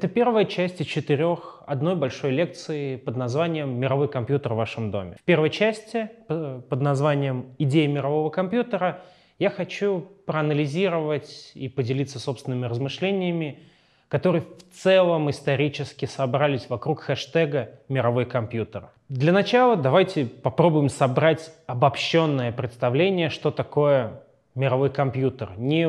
Это первая часть из четырех одной большой лекции под названием «Мировой компьютер в вашем доме». В первой части под названием «Идея мирового компьютера» я хочу проанализировать и поделиться собственными размышлениями, которые в целом исторически собрались вокруг хэштега «мировой компьютер». Для начала давайте попробуем собрать обобщенное представление, что такое мировой компьютер, не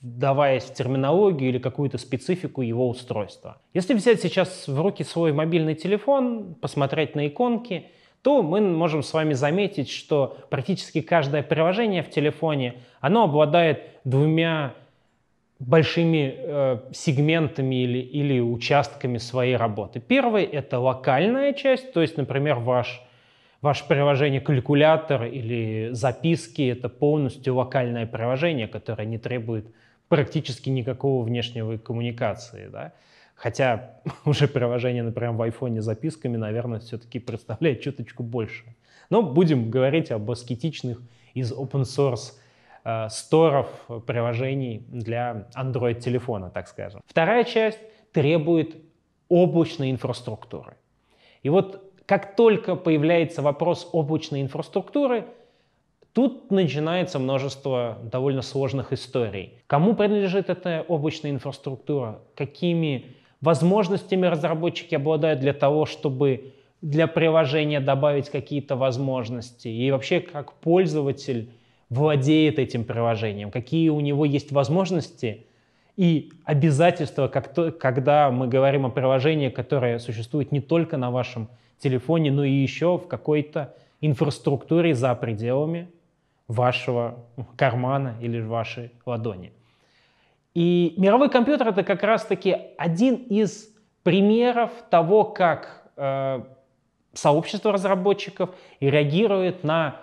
вдаваясь в терминологию или какую-то специфику его устройства. Если взять сейчас в руки свой мобильный телефон, посмотреть на иконки, то мы можем с вами заметить, что практически каждое приложение в телефоне, оно обладает двумя большими э, сегментами или, или участками своей работы. Первый — это локальная часть, то есть, например, ваш Ваше приложение калькулятор или записки — это полностью локальное приложение, которое не требует практически никакого внешнего коммуникации. Да? Хотя уже приложение, например, в айфоне записками, наверное, все-таки представляет чуточку больше. Но будем говорить об аскетичных из open source э, сторов э, приложений для Android-телефона, так скажем. Вторая часть требует облачной инфраструктуры. И вот как только появляется вопрос облачной инфраструктуры, Тут начинается множество довольно сложных историй. Кому принадлежит эта облачная инфраструктура? Какими возможностями разработчики обладают для того, чтобы для приложения добавить какие-то возможности? И вообще, как пользователь владеет этим приложением? Какие у него есть возможности и обязательства, как то, когда мы говорим о приложении, которое существует не только на вашем телефоне, но ну и еще в какой-то инфраструктуре за пределами вашего кармана или вашей ладони. И мировой компьютер это как раз-таки один из примеров того, как э, сообщество разработчиков реагирует на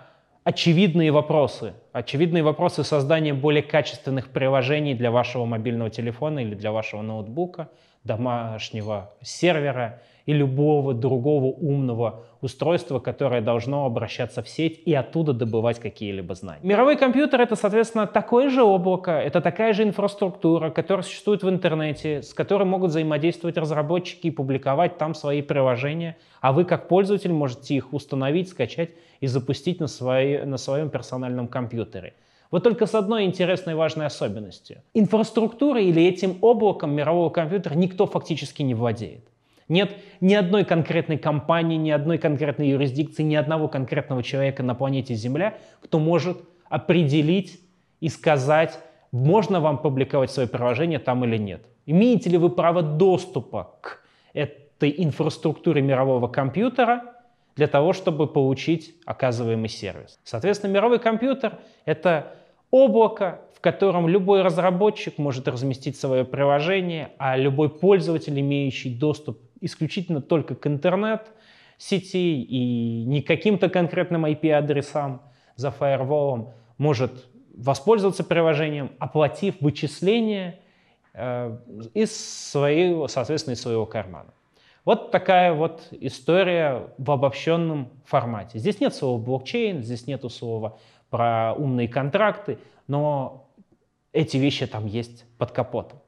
очевидные вопросы. Очевидные вопросы создания более качественных приложений для вашего мобильного телефона или для вашего ноутбука – домашнего сервера и любого другого умного устройства, которое должно обращаться в сеть и оттуда добывать какие-либо знания. Мировой компьютер — это, соответственно, такое же облако, это такая же инфраструктура, которая существует в интернете, с которой могут взаимодействовать разработчики и публиковать там свои приложения, а вы, как пользователь, можете их установить, скачать и запустить на, свои, на своем персональном компьютере. Вот только с одной интересной важной особенностью. Инфраструктурой или этим облаком мирового компьютера никто фактически не владеет. Нет ни одной конкретной компании, ни одной конкретной юрисдикции, ни одного конкретного человека на планете Земля, кто может определить и сказать, можно вам публиковать свое приложение там или нет. Имеете ли вы право доступа к этой инфраструктуре мирового компьютера – для того, чтобы получить оказываемый сервис. Соответственно, мировой компьютер — это облако, в котором любой разработчик может разместить свое приложение, а любой пользователь, имеющий доступ исключительно только к интернет-сети и не каким-то конкретным IP-адресам за фаерволом, может воспользоваться приложением, оплатив вычисления э, из своего, соответственно, из своего кармана. Вот такая вот история в обобщенном формате. Здесь нет слова блокчейн, здесь нет слова про умные контракты, но эти вещи там есть под капотом.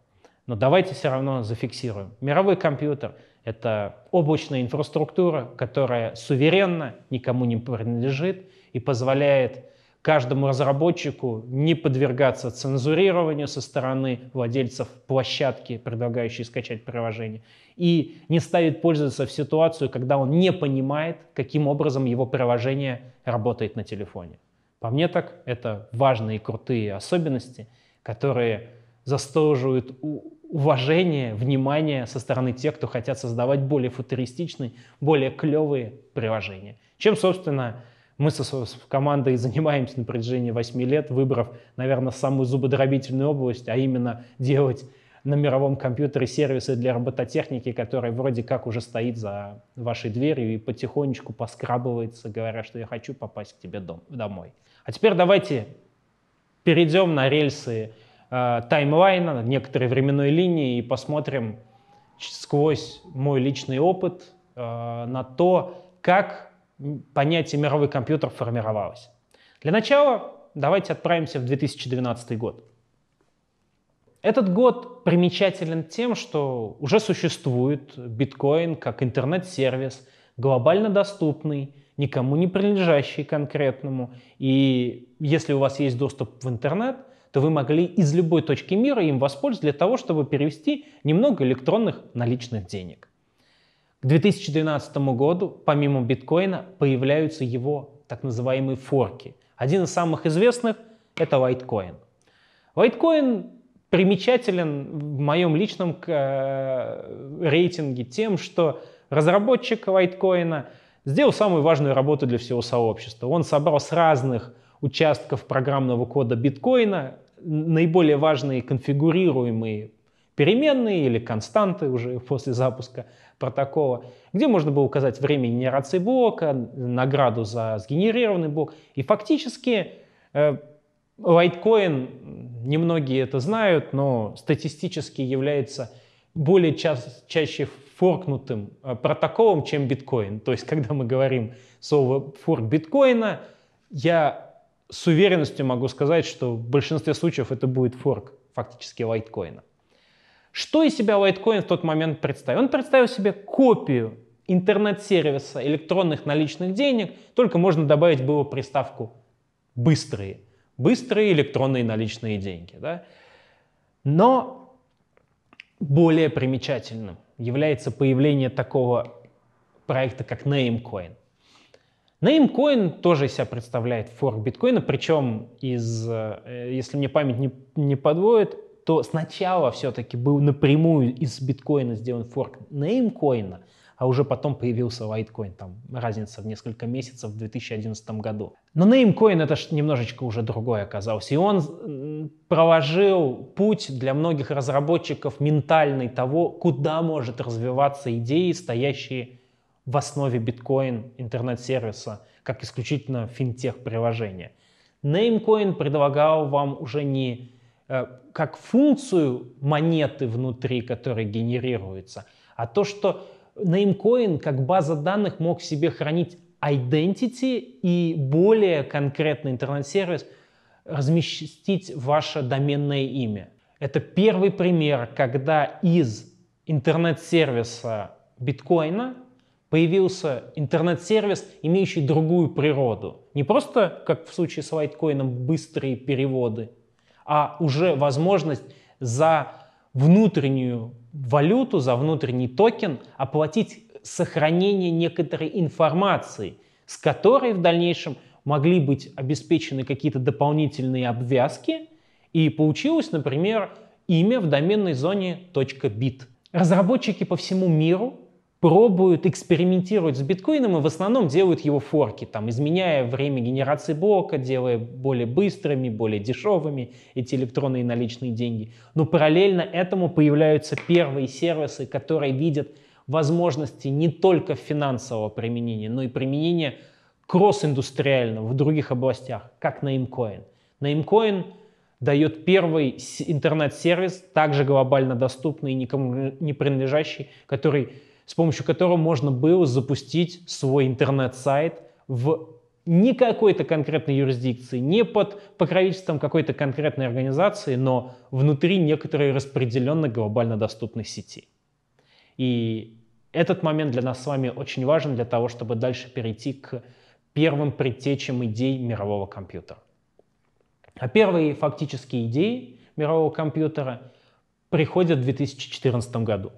Но давайте все равно зафиксируем. Мировой компьютер — это облачная инфраструктура, которая суверенно никому не принадлежит и позволяет каждому разработчику не подвергаться цензурированию со стороны владельцев площадки, предлагающей скачать приложение, и не ставит пользователя в ситуацию, когда он не понимает, каким образом его приложение работает на телефоне. По мне так, это важные и крутые особенности, которые заслуживают уважение, внимание со стороны тех, кто хотят создавать более футуристичные, более клевые приложения. Чем, собственно, мы со своей командой занимаемся на протяжении 8 лет, выбрав, наверное, самую зубодробительную область, а именно делать на мировом компьютере сервисы для робототехники, которая вроде как уже стоит за вашей дверью и потихонечку поскрабывается, говоря, что я хочу попасть к тебе дом, домой. А теперь давайте перейдем на рельсы э, таймлайна, некоторой временной линии и посмотрим сквозь мой личный опыт э, на то, как понятие мировой компьютер формировалось. Для начала давайте отправимся в 2012 год. Этот год примечателен тем, что уже существует биткоин как интернет-сервис, глобально доступный, никому не принадлежащий конкретному. И если у вас есть доступ в интернет, то вы могли из любой точки мира им воспользоваться для того, чтобы перевести немного электронных наличных денег. К 2012 году, помимо биткоина, появляются его так называемые форки. Один из самых известных — это лайткоин. Лайткоин примечателен в моем личном э, рейтинге тем, что разработчик лайткоина сделал самую важную работу для всего сообщества. Он собрал с разных участков программного кода биткоина наиболее важные конфигурируемые переменные или константы уже после запуска протокола, где можно было указать время генерации блока, награду за сгенерированный блок. И фактически э, Лайткоин, немногие это знают, но статистически является более ча чаще форкнутым э, протоколом, чем биткоин. То есть, когда мы говорим слово форк биткоина, я с уверенностью могу сказать, что в большинстве случаев это будет форк фактически лайткоина. Что из себя лайткоин в тот момент представил? Он представил себе копию интернет-сервиса электронных наличных денег, только можно добавить было приставку «быстрые». Быстрые электронные наличные деньги. Да? Но более примечательным является появление такого проекта, как Namecoin. Namecoin тоже из себя представляет форк биткоина, причем из, э, если мне память не, не подводит, что сначала все-таки был напрямую из биткоина сделан форк неймкоина, а уже потом появился лайткоин, там разница в несколько месяцев в 2011 году. Но неймкоин это немножечко уже другой оказался, и он проложил путь для многих разработчиков ментальный того, куда может развиваться идеи, стоящие в основе биткоин интернет-сервиса, как исключительно финтех-приложения. Неймкоин предлагал вам уже не Э, как функцию монеты внутри, которая генерируется, а то, что Namecoin как база данных мог в себе хранить identity и более конкретный интернет-сервис разместить ваше доменное имя. Это первый пример, когда из интернет-сервиса биткоина появился интернет-сервис, имеющий другую природу. Не просто, как в случае с лайткоином, быстрые переводы – а уже возможность за внутреннюю валюту, за внутренний токен оплатить сохранение некоторой информации, с которой в дальнейшем могли быть обеспечены какие-то дополнительные обвязки, и получилось, например, имя в доменной зоне .bit. Разработчики по всему миру пробуют экспериментировать с биткоином и в основном делают его форки, там, изменяя время генерации блока, делая более быстрыми, более дешевыми эти электронные наличные деньги. Но параллельно этому появляются первые сервисы, которые видят возможности не только финансового применения, но и применения кросс-индустриального в других областях, как Namecoin. Namecoin дает первый интернет-сервис, также глобально доступный и никому не принадлежащий, который с помощью которого можно было запустить свой интернет-сайт в не какой-то конкретной юрисдикции, не под покровительством какой-то конкретной организации, но внутри некоторой распределенно глобально доступной сети. И этот момент для нас с вами очень важен для того, чтобы дальше перейти к первым предтечам идей мирового компьютера. А первые фактические идеи мирового компьютера приходят в 2014 году.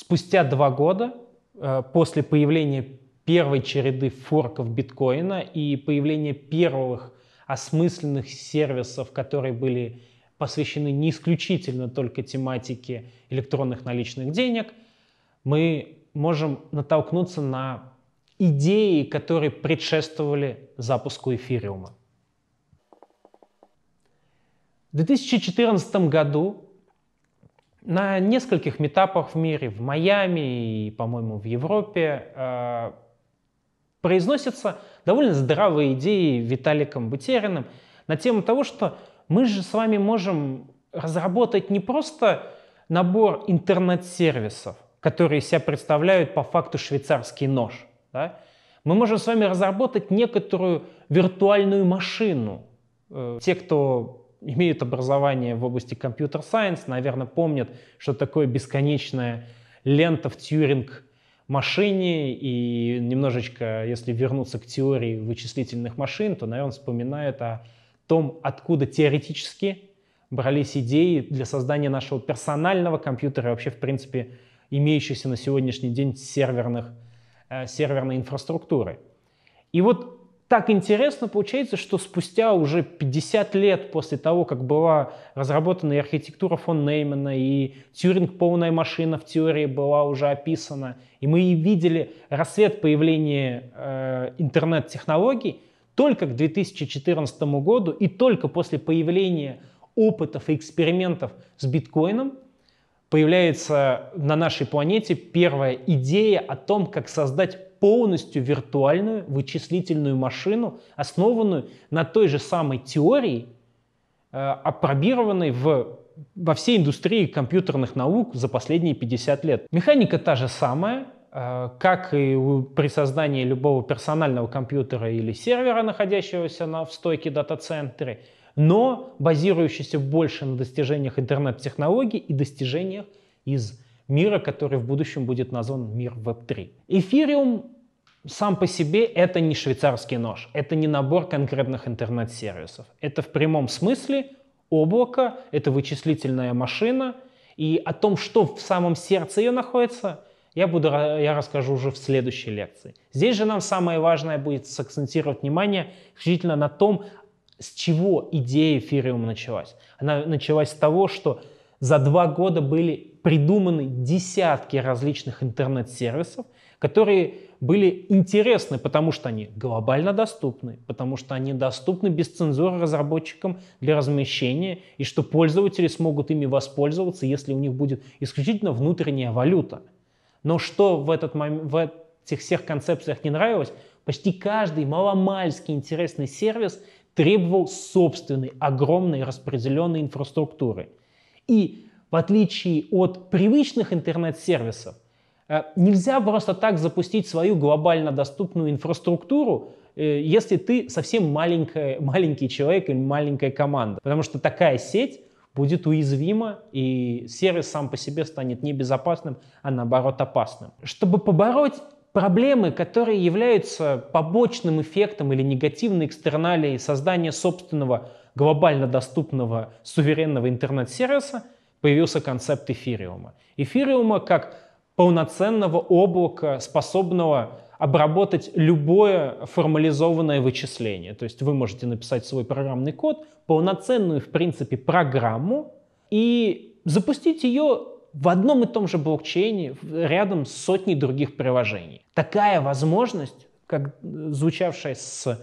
Спустя два года э, после появления первой череды форков биткоина и появления первых осмысленных сервисов, которые были посвящены не исключительно только тематике электронных наличных денег, мы можем натолкнуться на идеи, которые предшествовали запуску эфириума. В 2014 году на нескольких метапах в мире, в Майами и, по-моему, в Европе, э, произносятся довольно здравые идеи Виталиком Бутериным на тему того, что мы же с вами можем разработать не просто набор интернет-сервисов, которые себя представляют по факту швейцарский нож. Да? Мы можем с вами разработать некоторую виртуальную машину. Э, те, кто имеют образование в области компьютер-сайенс, наверное, помнят, что такое бесконечная лента в Тьюринг машине, и немножечко, если вернуться к теории вычислительных машин, то, наверное, вспоминают о том, откуда теоретически брались идеи для создания нашего персонального компьютера и вообще, в принципе, имеющейся на сегодняшний день серверных, э, серверной инфраструктуры. И вот так интересно получается, что спустя уже 50 лет после того, как была разработана и архитектура фон Неймана, и тьюринг полная машина в теории была уже описана, и мы видели рассвет появления э, интернет-технологий, только к 2014 году и только после появления опытов и экспериментов с биткоином появляется на нашей планете первая идея о том, как создать полностью виртуальную вычислительную машину, основанную на той же самой теории, опробированной э, в, во всей индустрии компьютерных наук за последние 50 лет. Механика та же самая, э, как и при создании любого персонального компьютера или сервера, находящегося на, в стойке дата-центре, но базирующийся больше на достижениях интернет-технологий и достижениях из мира, который в будущем будет назван мир Web3. Эфириум сам по себе это не швейцарский нож, это не набор конкретных интернет-сервисов. Это в прямом смысле облако, это вычислительная машина, и о том, что в самом сердце ее находится, я, буду, я расскажу уже в следующей лекции. Здесь же нам самое важное будет сакцентировать внимание исключительно на том, с чего идея эфириума началась. Она началась с того, что за два года были придуманы десятки различных интернет-сервисов, которые были интересны, потому что они глобально доступны, потому что они доступны без цензуры разработчикам для размещения, и что пользователи смогут ими воспользоваться, если у них будет исключительно внутренняя валюта. Но что в, этот момент, в этих всех концепциях не нравилось, почти каждый маломальский интересный сервис требовал собственной огромной распределенной инфраструктуры. И в отличие от привычных интернет-сервисов, э, нельзя просто так запустить свою глобально доступную инфраструктуру, э, если ты совсем маленькая, маленький человек или маленькая команда. Потому что такая сеть будет уязвима, и сервис сам по себе станет небезопасным, а наоборот опасным. Чтобы побороть проблемы, которые являются побочным эффектом или негативной экстерналией создания собственного глобально доступного суверенного интернет-сервиса – появился концепт эфириума. Эфириума как полноценного облака, способного обработать любое формализованное вычисление. То есть вы можете написать свой программный код, полноценную, в принципе, программу и запустить ее в одном и том же блокчейне рядом с сотней других приложений. Такая возможность, как звучавшая с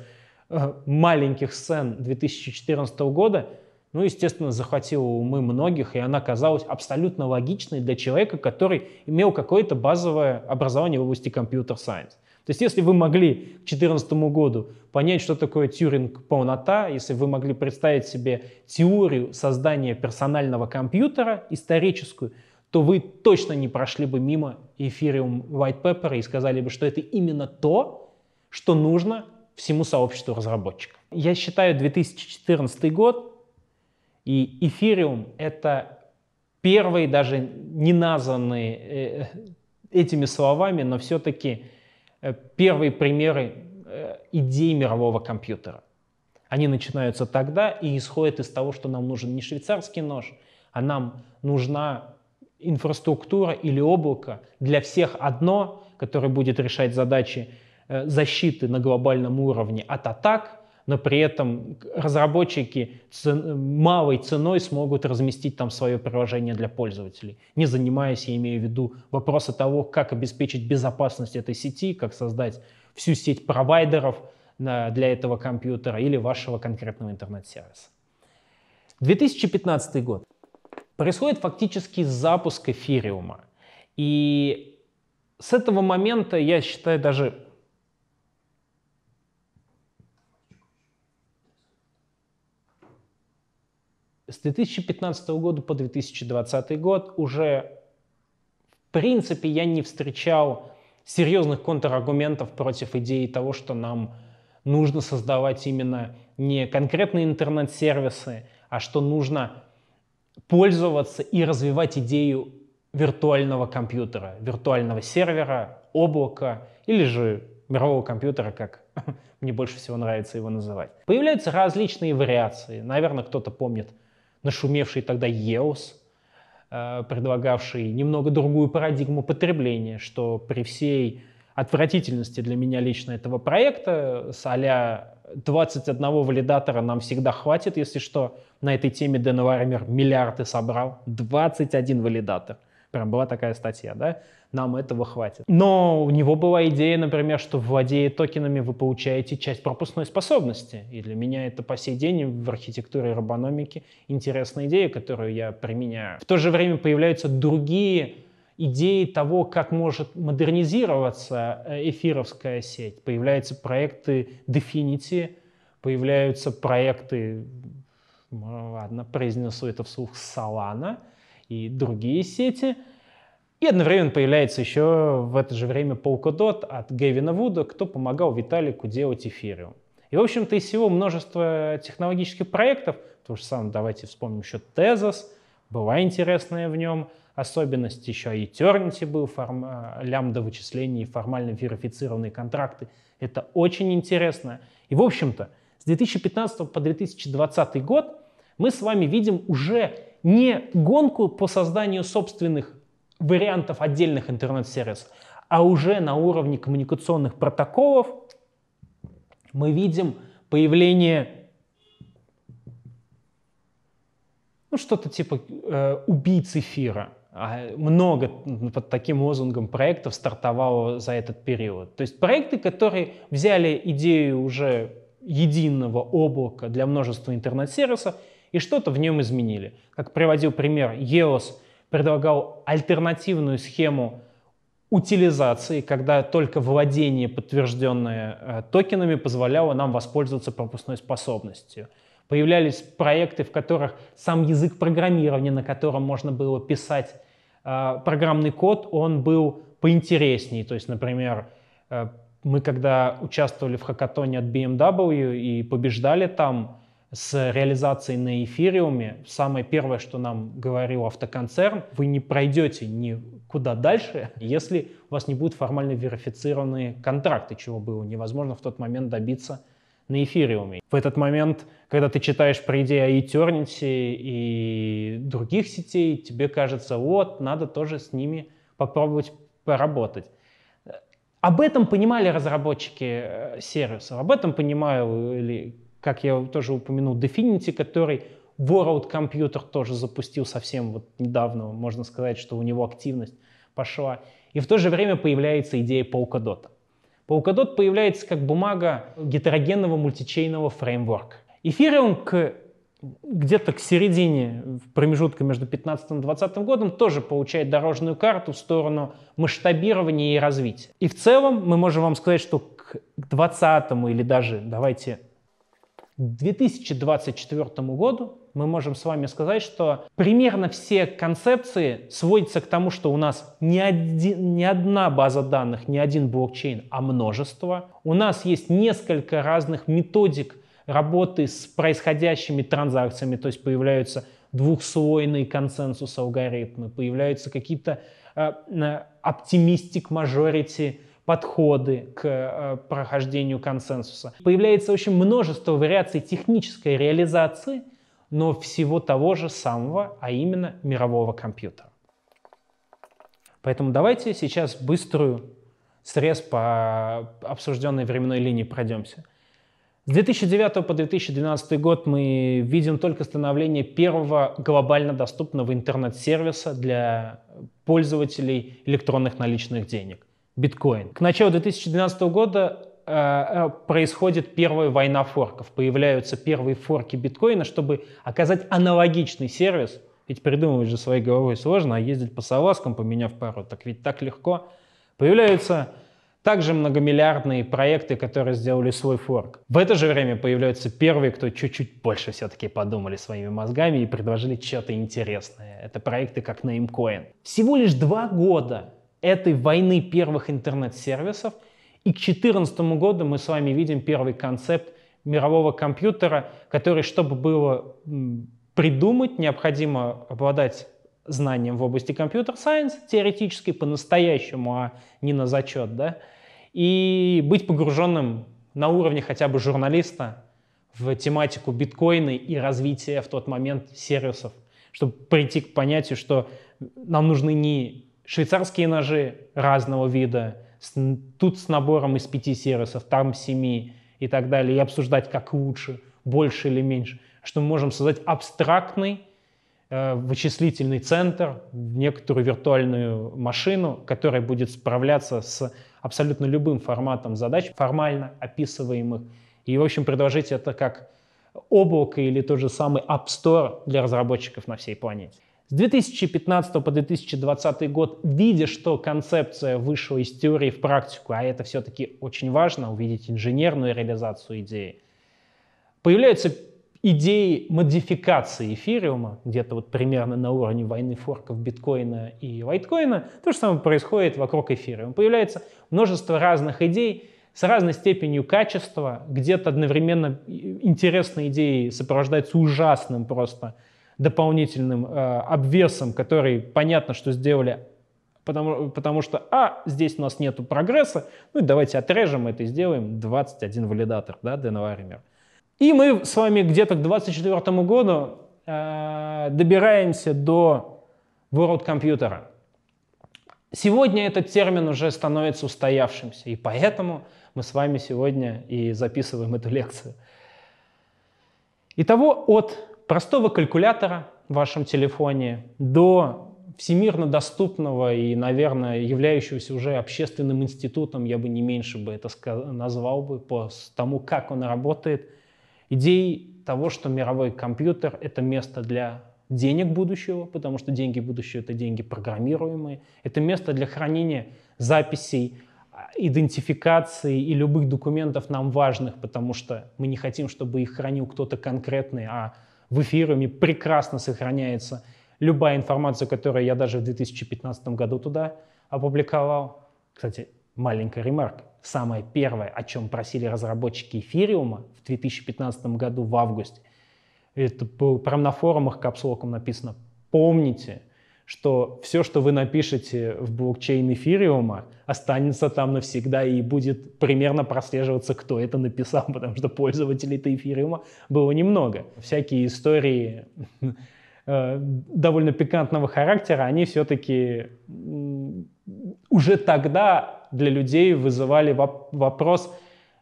э, маленьких сцен 2014 года, ну, естественно, захватила умы многих, и она казалась абсолютно логичной для человека, который имел какое-то базовое образование в области компьютер-сайенс. То есть если вы могли к 2014 году понять, что такое тюринг полнота, если вы могли представить себе теорию создания персонального компьютера историческую, то вы точно не прошли бы мимо эфириум White Pepper и сказали бы, что это именно то, что нужно всему сообществу разработчиков. Я считаю 2014 год и эфириум — это первый, даже не названный э, этими словами, но все-таки э, первые примеры э, идей мирового компьютера. Они начинаются тогда и исходят из того, что нам нужен не швейцарский нож, а нам нужна инфраструктура или облако для всех одно, которое будет решать задачи защиты на глобальном уровне от атак – но при этом разработчики цен, малой ценой смогут разместить там свое приложение для пользователей, не занимаясь, я имею в виду, вопроса того, как обеспечить безопасность этой сети, как создать всю сеть провайдеров для этого компьютера или вашего конкретного интернет-сервиса. 2015 год. Происходит фактически запуск эфириума. И с этого момента, я считаю, даже с 2015 года по 2020 год уже, в принципе, я не встречал серьезных контраргументов против идеи того, что нам нужно создавать именно не конкретные интернет-сервисы, а что нужно пользоваться и развивать идею виртуального компьютера, виртуального сервера, облака или же мирового компьютера, как мне больше всего нравится его называть. Появляются различные вариации. Наверное, кто-то помнит нашумевший тогда EOS, э, предлагавший немного другую парадигму потребления, что при всей отвратительности для меня лично этого проекта, с а 21 валидатора нам всегда хватит, если что, на этой теме Дэновармер миллиарды собрал, 21 валидатор – Прям была такая статья, да? Нам этого хватит. Но у него была идея, например, что владея токенами вы получаете часть пропускной способности. И для меня это по сей день в архитектуре рабономики интересная идея, которую я применяю. В то же время появляются другие идеи того, как может модернизироваться э, эфировская сеть. Появляются проекты Definity, появляются проекты, ладно, произнесу это вслух, Solana — и другие сети. И одновременно появляется еще в это же время Polkadot от Гевина Вуда, кто помогал Виталику делать эфириум. И, в общем-то, из всего множество технологических проектов, то же самое давайте вспомним еще Tezos, была интересная в нем особенность, еще и Eternity был, форм, э, лямбда вычислений формально верифицированные контракты. Это очень интересно. И, в общем-то, с 2015 по 2020 год мы с вами видим уже не гонку по созданию собственных вариантов отдельных интернет-сервисов, а уже на уровне коммуникационных протоколов мы видим появление ну, что-то типа э, убийц эфира. А много под таким лозунгом проектов стартовало за этот период. То есть проекты, которые взяли идею уже единого облака для множества интернет-сервисов, и что-то в нем изменили. Как приводил пример, EOS предлагал альтернативную схему утилизации, когда только владение, подтвержденное э, токенами, позволяло нам воспользоваться пропускной способностью. Появлялись проекты, в которых сам язык программирования, на котором можно было писать э, программный код, он был поинтереснее. То есть, например, э, мы когда участвовали в хакатоне от BMW и побеждали там, с реализацией на эфириуме, самое первое, что нам говорил автоконцерн, вы не пройдете никуда дальше, если у вас не будут формально верифицированные контракты, чего было невозможно в тот момент добиться на эфириуме. В этот момент, когда ты читаешь про идеи Eternity и других сетей, тебе кажется, вот, надо тоже с ними попробовать поработать. Об этом понимали разработчики э, сервисов, об этом понимали э, как я тоже упомянул, Definity, который World Computer тоже запустил совсем вот недавно, можно сказать, что у него активность пошла. И в то же время появляется идея Polkadot. Polkadot появляется как бумага гетерогенного мультичейного фреймворка. Эфириум к где-то к середине промежутка между 15 и 20 годом тоже получает дорожную карту в сторону масштабирования и развития. И в целом мы можем вам сказать, что к 20 или даже, давайте 2024 году мы можем с вами сказать, что примерно все концепции сводятся к тому, что у нас не, один, не одна база данных, не один блокчейн, а множество. У нас есть несколько разных методик работы с происходящими транзакциями, то есть появляются двухслойные консенсус алгоритмы, появляются какие-то э, оптимистик-мажорити подходы к э, прохождению консенсуса. Появляется очень множество вариаций технической реализации, но всего того же самого, а именно мирового компьютера. Поэтому давайте сейчас быструю срез по обсужденной временной линии пройдемся. С 2009 по 2012 год мы видим только становление первого глобально доступного интернет-сервиса для пользователей электронных наличных денег – биткоин. К началу 2012 года э, э, происходит первая война форков. Появляются первые форки биткоина, чтобы оказать аналогичный сервис. Ведь придумывать же своей головой сложно, а ездить по салазкам, поменяв пару, так ведь так легко. Появляются также многомиллиардные проекты, которые сделали свой форк. В это же время появляются первые, кто чуть-чуть больше все-таки подумали своими мозгами и предложили что-то интересное. Это проекты как Namecoin. Всего лишь два года этой войны первых интернет-сервисов. И к 2014 году мы с вами видим первый концепт мирового компьютера, который, чтобы было придумать, необходимо обладать знанием в области компьютер-сайенс, теоретически, по-настоящему, а не на зачет, да, и быть погруженным на уровне хотя бы журналиста в тематику биткоина и развития в тот момент сервисов, чтобы прийти к понятию, что нам нужны не швейцарские ножи разного вида, с, тут с набором из пяти сервисов, там семи и так далее, и обсуждать, как лучше, больше или меньше. Что мы можем создать абстрактный э, вычислительный центр, некоторую виртуальную машину, которая будет справляться с абсолютно любым форматом задач, формально описываемых. И, в общем, предложить это как облако или тот же самый App Store для разработчиков на всей планете. С 2015 по 2020 год, видя, что концепция вышла из теории в практику, а это все-таки очень важно, увидеть инженерную реализацию идеи, появляются идеи модификации эфириума, где-то вот примерно на уровне войны форков биткоина и лайткоина, то же самое происходит вокруг эфириума. Появляется множество разных идей с разной степенью качества, где-то одновременно интересные идеи сопровождаются ужасным просто дополнительным э, обвесом, который понятно, что сделали, потому, потому что, а, здесь у нас нету прогресса, ну и давайте отрежем это и сделаем 21 валидатор, да, DNVRMer. И мы с вами где-то к 2024 году э, добираемся до World компьютера. Сегодня этот термин уже становится устоявшимся, и поэтому мы с вами сегодня и записываем эту лекцию. Итого от простого калькулятора в вашем телефоне до всемирно доступного и, наверное, являющегося уже общественным институтом, я бы не меньше бы это назвал бы по тому, как он работает, идеи того, что мировой компьютер — это место для денег будущего, потому что деньги будущего — это деньги программируемые, это место для хранения записей, а, идентификации и любых документов нам важных, потому что мы не хотим, чтобы их хранил кто-то конкретный, а в эфириуме прекрасно сохраняется любая информация, которую я даже в 2015 году туда опубликовал. Кстати, маленькая ремарка. Самое первое, о чем просили разработчики эфириума в 2015 году в августе, это было прям на форумах капслоком написано «Помните, что все, что вы напишете в блокчейн эфириума, останется там навсегда и будет примерно прослеживаться, кто это написал, потому что пользователей-то эфириума было немного. Всякие истории э, довольно пикантного характера, они все-таки уже тогда для людей вызывали вопрос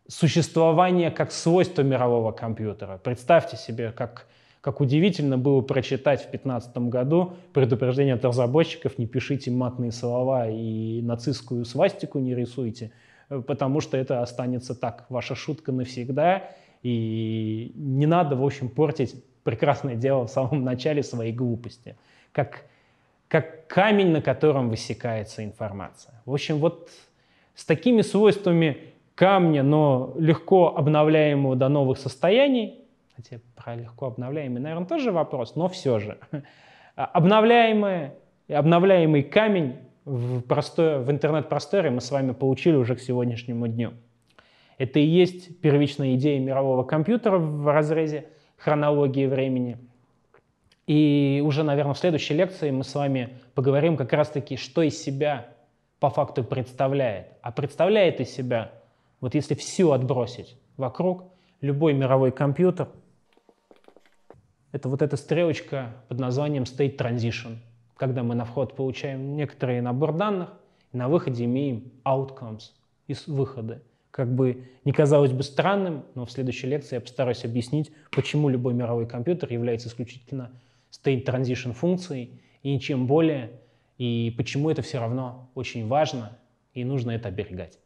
существования как свойства мирового компьютера. Представьте себе, как как удивительно было прочитать в 2015 году предупреждение от разработчиков «Не пишите матные слова и нацистскую свастику не рисуйте, э, потому что это останется так, ваша шутка навсегда, и не надо, в общем, портить прекрасное дело в самом начале своей глупости». Как как камень, на котором высекается информация. В общем, вот с такими свойствами камня, но легко обновляемого до новых состояний, хотя про легко обновляемые, наверное, тоже вопрос, но все же. А, обновляемый, обновляемый камень в, простое, в интернет-просторе мы с вами получили уже к сегодняшнему дню. Это и есть первичная идея мирового компьютера в разрезе хронологии времени. И уже, наверное, в следующей лекции мы с вами поговорим как раз-таки, что из себя по факту представляет. А представляет из себя, вот если все отбросить вокруг, любой мировой компьютер – это вот эта стрелочка под названием State Transition, когда мы на вход получаем некоторый набор данных, и на выходе имеем outcomes из выхода. Как бы не казалось бы странным, но в следующей лекции я постараюсь объяснить, почему любой мировой компьютер является исключительно state transition функцией и ничем более, и почему это все равно очень важно и нужно это оберегать.